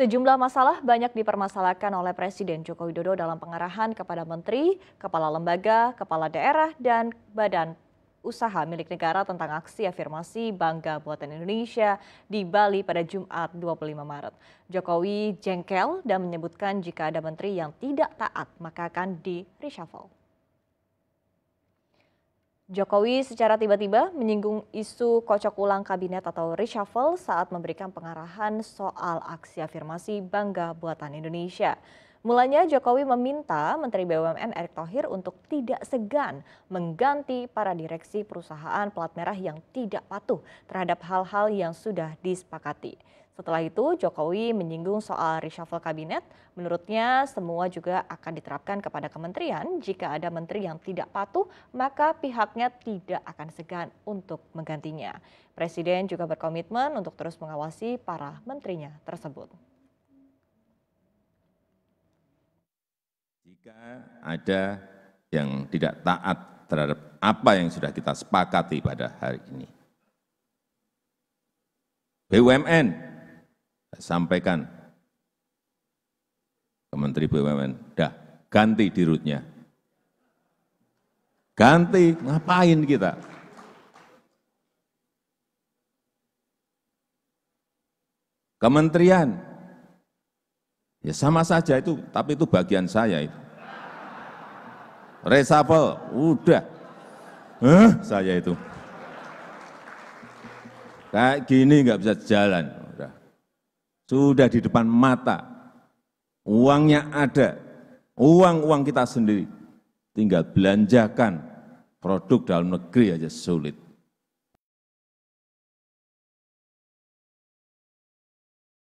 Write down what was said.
Sejumlah masalah banyak dipermasalahkan oleh Presiden Joko Widodo dalam pengarahan kepada menteri, kepala lembaga, kepala daerah, dan badan usaha milik negara tentang aksi afirmasi Bangga Buatan Indonesia di Bali pada Jumat 25 Maret. Jokowi jengkel dan menyebutkan jika ada menteri yang tidak taat maka akan di reshuffle. Jokowi secara tiba-tiba menyinggung isu kocok ulang kabinet atau reshuffle saat memberikan pengarahan soal aksi afirmasi bangga buatan Indonesia. Mulanya Jokowi meminta Menteri BUMN Erick Thohir untuk tidak segan mengganti para direksi perusahaan pelat merah yang tidak patuh terhadap hal-hal yang sudah disepakati. Setelah itu, Jokowi menyinggung soal reshuffle kabinet. Menurutnya, semua juga akan diterapkan kepada kementerian. Jika ada menteri yang tidak patuh, maka pihaknya tidak akan segan untuk menggantinya. Presiden juga berkomitmen untuk terus mengawasi para menterinya tersebut. jika ada yang tidak taat terhadap apa yang sudah kita sepakati pada hari ini. BUMN, saya sampaikan ke Menteri BUMN, dah ganti dirutnya. Ganti, ngapain kita? Kementerian, Ya sama saja itu, tapi itu bagian saya itu. Resapel, udah. Eh, saya itu. Kayak gini nggak bisa jalan. Udah. Sudah di depan mata. Uangnya ada. Uang-uang kita sendiri. Tinggal belanjakan produk dalam negeri aja sulit.